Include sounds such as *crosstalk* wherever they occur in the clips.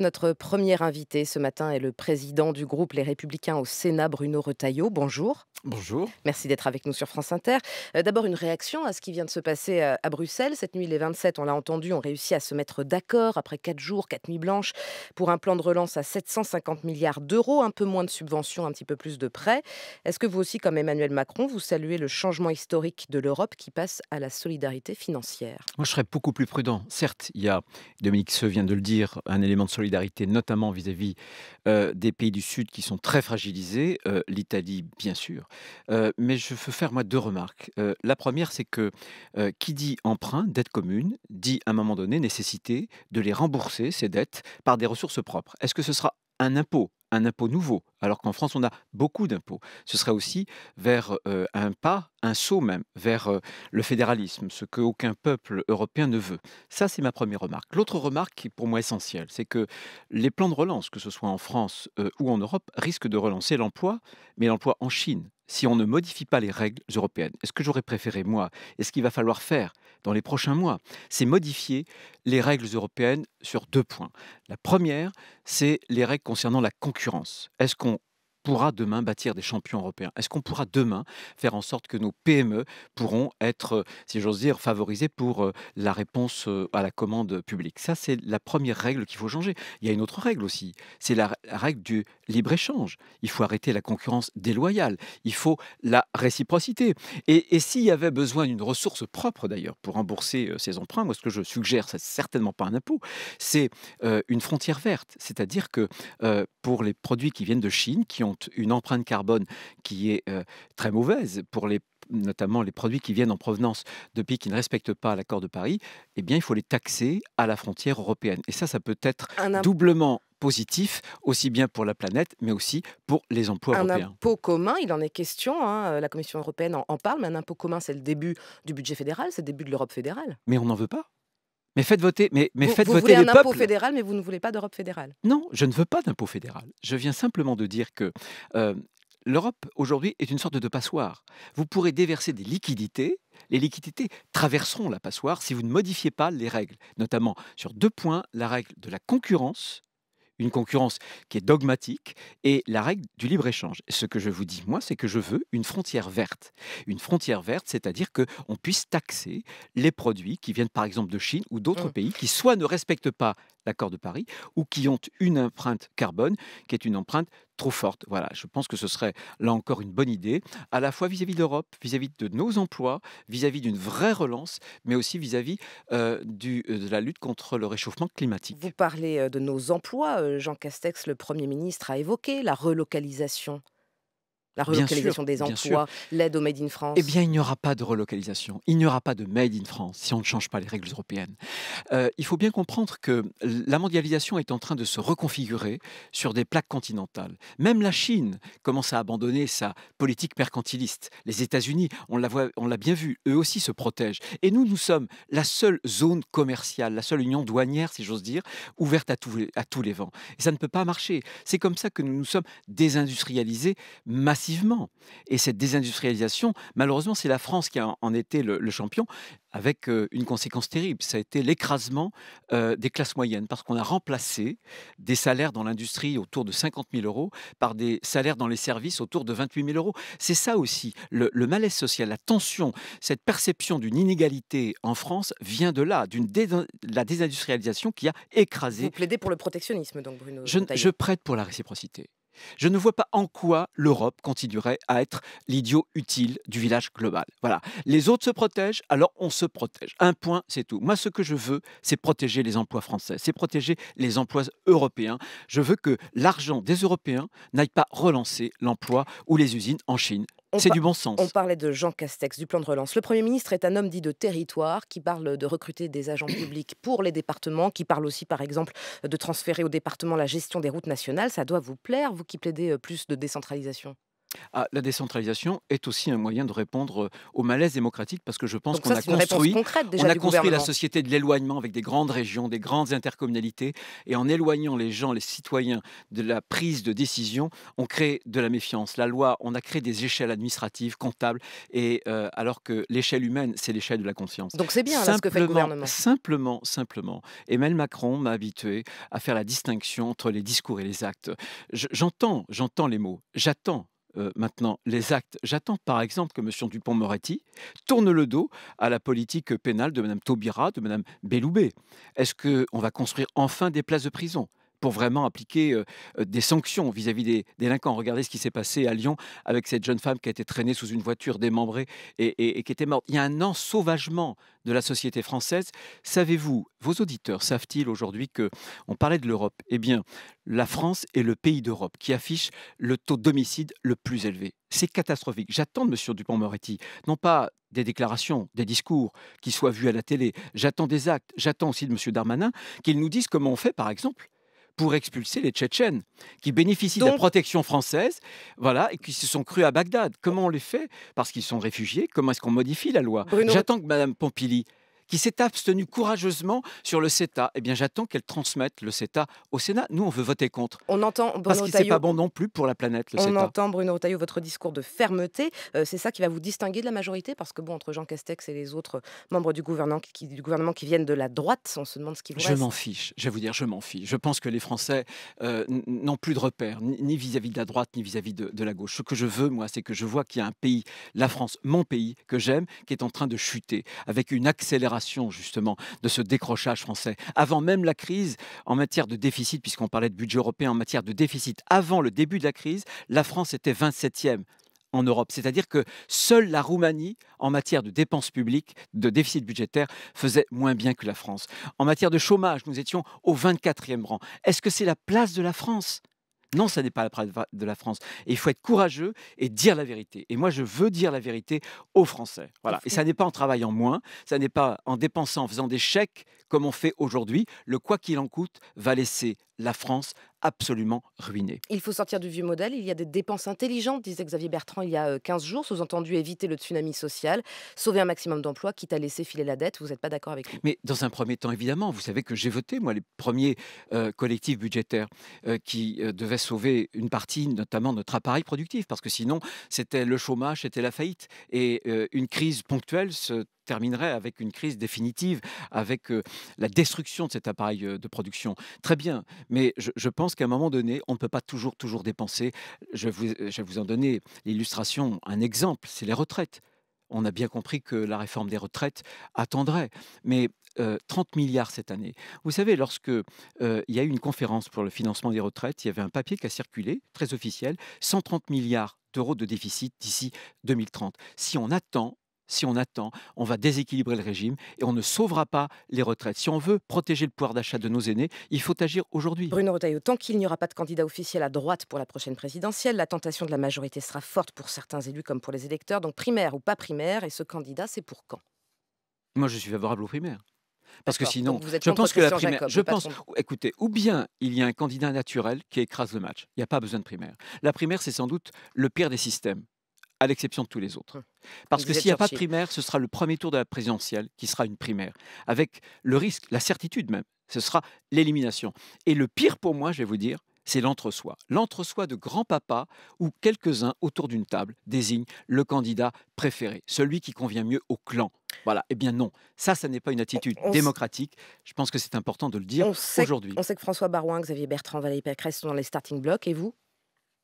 Notre premier invité ce matin est le président du groupe Les Républicains au Sénat, Bruno Retailleau. Bonjour. Bonjour. Merci d'être avec nous sur France Inter. Euh, d'abord, une réaction à ce qui vient de se passer euh, à Bruxelles. Cette nuit, les 27, on l'a entendu, ont réussi à se mettre d'accord après 4 jours, 4 nuits blanches, pour un plan de relance à 750 milliards d'euros, un peu moins de subventions, un petit peu plus de prêts. Est-ce que vous aussi, comme Emmanuel Macron, vous saluez le changement historique de l'Europe qui passe à la solidarité financière Moi, je serais beaucoup plus prudent. Certes, il y a, Dominique se vient de le dire, un élément de solidarité solidarité, notamment vis-à-vis des pays du Sud qui sont très fragilisés, l'Italie bien sûr. mais je veux faire moi deux remarques. la première, c'est que qui dit emprunt, dette commune, dit à un moment donné nécessité de les rembourser, ces dettes, par des ressources propres. Est-ce que ce sera un impôt un impôt nouveau, alors qu'en France, on a beaucoup d'impôts. Ce serait aussi vers euh, un pas, un saut même, vers euh, le fédéralisme, ce qu'aucun peuple européen ne veut. Ça, c'est ma première remarque. L'autre remarque qui est pour moi essentielle, c'est que les plans de relance, que ce soit en France euh, ou en Europe, risquent de relancer l'emploi, mais l'emploi en Chine, si on ne modifie pas les règles européennes. est ce que j'aurais préféré, moi, et ce qu'il va falloir faire dans les prochains mois, c'est modifier les règles européennes sur deux points. La première, c'est les règles concernant la concurrence. Est-ce qu'on pourra demain bâtir des champions européens Est-ce qu'on pourra demain faire en sorte que nos PME pourront être, euh, si j'ose dire, favorisées pour euh, la réponse euh, à la commande publique Ça, c'est la première règle qu'il faut changer. Il y a une autre règle aussi, c'est la règle du libre-échange. Il faut arrêter la concurrence déloyale, il faut la réciprocité. Et, s'il y avait besoin d'une ressource propre, d'ailleurs, pour rembourser ces emprunts, moi, ce que je suggère, c'est certainement pas un impôt, c'est une frontière verte. C'est-à-dire que pour les produits qui viennent de Chine, qui ont une empreinte carbone qui est euh, très mauvaise pour les notamment les produits qui viennent en provenance de pays qui ne respectent pas l'accord de Paris, eh bien, il faut les taxer à la frontière européenne. Et ça, ça peut être doublement positif, aussi bien pour la planète, mais aussi pour les emplois européens. Un impôt commun, il en est question, hein, euh, la Commission européenne en, en parle, mais un impôt commun, c'est le début du budget fédéral, c'est le début de l'Europe fédérale. Mais on n'en veut pas. Mais faites voter, mais, mais vous, voulez un impôt fédéral, mais vous ne voulez pas d'Europe fédérale. Non, je ne veux pas d'impôt fédéral. Je viens simplement de dire que euh, l'Europe aujourd'hui est une sorte de passoire. Vous pourrez déverser des liquidités. Les liquidités traverseront la passoire si vous ne modifiez pas les règles, notamment sur deux points la règle de la concurrence une concurrence qui est dogmatique et la règle du libre-échange. Ce que je vous dis, moi, c'est que je veux une frontière verte. Une frontière verte, c'est-à-dire qu'on puisse taxer les produits qui viennent par exemple de Chine ou d'autres mmh. pays qui soit ne respectent pas l'accord de Paris ou qui ont une empreinte carbone qui est une empreinte trop forte. Voilà, je pense que ce serait là encore une bonne idée, à la fois vis-à-vis d'Europe, vis-à-vis de nos emplois, vis-à-vis d'une vraie relance, mais aussi vis-à-vis euh, euh, de la lutte contre le réchauffement climatique. Vous parlez euh, de nos emplois. Jean Castex, le Premier ministre, a évoqué la relocalisation la relocalisation des emplois, l'aide au Made in France Eh bien, il n'y aura pas de relocalisation, il n'y aura pas de Made in France si on ne change pas les règles européennes. Euh, il faut bien comprendre que la mondialisation est en train de se reconfigurer sur des plaques continentales. Même la Chine commence à abandonner sa politique mercantiliste. Les États-Unis, on l'a bien vu, eux aussi se protègent. Et nous, nous sommes la seule zone commerciale, la seule union douanière, si j'ose dire, ouverte à, à tous les vents. Et ça ne peut pas marcher. C'est comme ça que nous nous sommes désindustrialisés massivement et cette désindustrialisation, malheureusement, c'est la France qui en était le, champion, avec euh, une conséquence terrible. Ça a été l'écrasement euh, des classes moyennes, parce qu'on a remplacé des salaires dans l'industrie autour de 50 000 euros par des salaires dans les services autour de 28 000 euros. C'est ça aussi, le, malaise social, la tension, cette perception d'une inégalité en France vient de là, d'une la désindustrialisation qui a écrasé. Vous plaidez pour le protectionnisme, donc, Bruno je prête pour la réciprocité. Je ne vois pas en quoi l'Europe continuerait à être l'idiot utile du village global. Voilà. Les autres se protègent, alors on se protège. Un point, c'est tout. Moi, ce que je veux, c'est protéger les emplois français, c'est protéger les emplois européens. Je veux que l'argent des Européens n'aille pas relancer l'emploi ou les usines en Chine c'est du bon sens. On parlait de Jean Castex, du plan de relance. Le Premier ministre est un homme dit de territoire qui parle de recruter des agents *clears throat* publics pour les départements, qui parle aussi, par exemple, de transférer au département la gestion des routes nationales. Ça doit vous plaire, vous qui plaidez euh, plus de décentralisation ah, la décentralisation est aussi un moyen de répondre euh, au malaise démocratique parce que je pense qu'on a construit, on a construit la société de l'éloignement avec des grandes régions, des grandes intercommunalités et en éloignant les gens, les citoyens de la prise de décision, on crée de la méfiance. La loi, on a créé des échelles administratives, comptables et euh, alors que l'échelle humaine, c'est l'échelle de la conscience. Donc c'est bien ce que fait le gouvernement. Simplement, simplement, Emmanuel Macron m'a habitué à faire la distinction entre les discours et les actes. J'entends, j'entends les mots, j'attends euh, maintenant les actes. J'attends par exemple que M. Dupont-Moretti tourne le dos à la politique pénale de Mme Taubira, de Mme Belloubet. Est-ce qu'on va construire enfin des places de prison pour vraiment appliquer des sanctions vis-à-vis des délinquants. Regardez ce qui s'est passé à Lyon avec cette jeune femme qui a été traînée sous une voiture démembrée et, et, qui était morte. Il y a un ensauvagement de la société française. Savez-vous, vos auditeurs savent-ils aujourd'hui que on parlait de l'Europe Eh bien, la France est le pays d'Europe qui affiche le taux d'homicide le plus élevé. C'est catastrophique. J'attends de M. Dupont-Moretti, non pas des déclarations, des discours qui soient vus à la télé, j'attends des actes, j'attends aussi de M. Darmanin qu'il nous dise comment on fait, par exemple, pour expulser les Tchétchènes qui bénéficient de la protection française, voilà, et qui se sont crus à Bagdad. Comment on les fait Parce qu'ils sont réfugiés. Comment est-ce qu'on modifie la loi J'attends que Mme Pompili qui s'est abstenue courageusement sur le CETA. Eh bien, j'attends qu'elle transmette le CETA au Sénat. Nous, on veut voter contre. On entend Bruno Parce que n'est pas bon non plus pour la planète. Le on entend Bruno Retailleau votre discours de fermeté. Euh, c'est ça qui va vous distinguer de la majorité, parce que bon, entre Jean Castex et les autres membres du gouvernement qui, du gouvernement qui viennent de la droite, on se demande ce qu'ils vous Je m'en fiche. Je vais vous dire, je m'en fiche. Je pense que les Français euh, n'ont plus de repères, ni vis-à-vis de la droite, ni vis-à-vis de, de la gauche. Ce que je veux, moi, c'est que je vois qu'il y a un pays, la France, mon pays, que j'aime, qui est en train de chuter avec une accélération justement de ce décrochage français. Avant même la crise, en matière de déficit, puisqu'on parlait de budget européen, en matière de déficit, avant le début de la crise, la France était 27e en Europe. C'est-à-dire que seule la Roumanie, en matière de dépenses publiques, de déficit budgétaire, faisait moins bien que la France. En matière de chômage, nous étions au 24e rang. Est-ce que c'est la place de la France non, ça n'est pas la parade de la France. il faut être courageux et dire la vérité. Et moi, je veux dire la vérité aux Français. Voilà. Et ça n'est pas en travaillant moins, ça n'est pas en dépensant, en faisant des chèques comme on fait aujourd'hui. Le quoi qu'il en coûte va laisser la France absolument ruiné. Il faut sortir du vieux modèle, il y a des dépenses intelligentes, disait Xavier Bertrand il y a 15 euh, jours, sous-entendu éviter le tsunami social, sauver un maximum d'emplois, quitte à laisser filer la dette, vous n'êtes pas d'accord avec lui Mais dans un premier temps, évidemment, vous savez que j'ai voté, moi, les premiers euh, collectifs budgétaires euh, qui devaient sauver une partie, notamment notre appareil productif, parce que sinon, c'était le chômage, c'était la faillite. Et une crise ponctuelle se terminerait avec une crise définitive, avec euh, la destruction de cet appareil euh, de production. Très bien, mais je, pense qu'à un moment donné, on ne peut pas toujours, toujours dépenser. Je, vous, euh, je vais vous en donner l'illustration, un exemple, c'est les retraites. On a bien compris que la réforme des retraites attendrait, mais 30 milliards cette année. Vous savez, lorsque il y a eu une conférence pour le financement des retraites, il y avait un papier qui a circulé, très officiel, 130 milliards d'euros de déficit d'ici 2030. Si on attend, si on attend, on va déséquilibrer le régime et on ne sauvera pas les retraites. Si on veut protéger le pouvoir d'achat de nos aînés, il faut agir aujourd'hui. Bruno Retailleau, tant qu'il n'y aura pas de candidat officiel à droite pour la prochaine présidentielle, la tentation de la majorité sera forte pour certains élus comme pour les électeurs. Donc primaire ou pas primaire, et ce candidat, c'est pour quand Moi, je suis favorable aux primaires. Parce que sinon, je pense que la primaire, je pense, écoutez, ou bien il y a un candidat naturel qui écrase le match. Il n'y a pas besoin de primaire. La primaire, c'est sans doute le pire des systèmes à l'exception de tous les autres. Hum. Parce que s'il n'y a pas de primaire, ce sera le premier tour de la présidentielle qui sera une primaire, avec le risque, la certitude même, ce sera l'élimination. Et le pire pour moi, je vais vous dire, c'est l'entre-soi. L'entre-soi de grand-papa où quelques-uns autour d'une table désignent le candidat préféré, celui qui convient mieux au clan. Voilà, eh bien non, ça, ça n'est pas une attitude démocratique. Je pense que c'est important de le dire aujourd'hui. On sait que François Barouin, Xavier Bertrand, Valérie Pécresse sont dans les starting blocks, et vous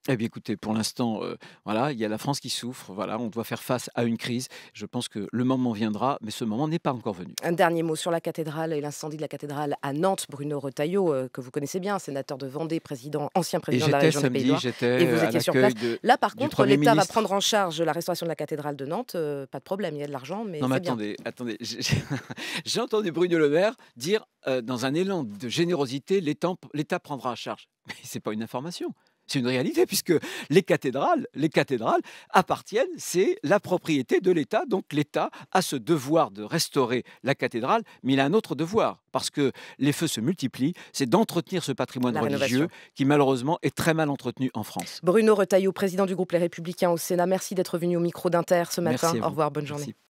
eh bien, écoutez, pour l'instant, euh, voilà, il y a la France qui souffre. Voilà, on doit faire face à une crise. Je pense que le moment viendra, mais ce moment n'est pas encore venu. Un dernier mot sur la cathédrale et l'incendie de la cathédrale à Nantes. Bruno Retailleau, euh, que vous connaissez bien, sénateur de Vendée, président, ancien président de la région des Pays-Bas. Et vous euh, étiez sur place. Là, par contre, l'État va prendre en charge la restauration de la cathédrale de Nantes. pas de problème, il y a de l'argent, mais. Non, mais attendez, attendez. *laughs* J'ai entendu Bruno Le Maire dire, dans un élan de générosité, l'État prendra en charge. Mais c'est pas une information. C'est une réalité puisque les cathédrales, les cathédrales appartiennent, c'est la propriété de l'État. Donc l'État a ce devoir de restaurer la cathédrale, mais il a un autre devoir parce que les feux se multiplient, c'est d'entretenir ce patrimoine religieux qui malheureusement est très mal entretenu en France. Bruno Retailleau, président du groupe Les Républicains au Sénat, merci d'être venu au micro d'Inter ce matin. Au revoir, bonne journée.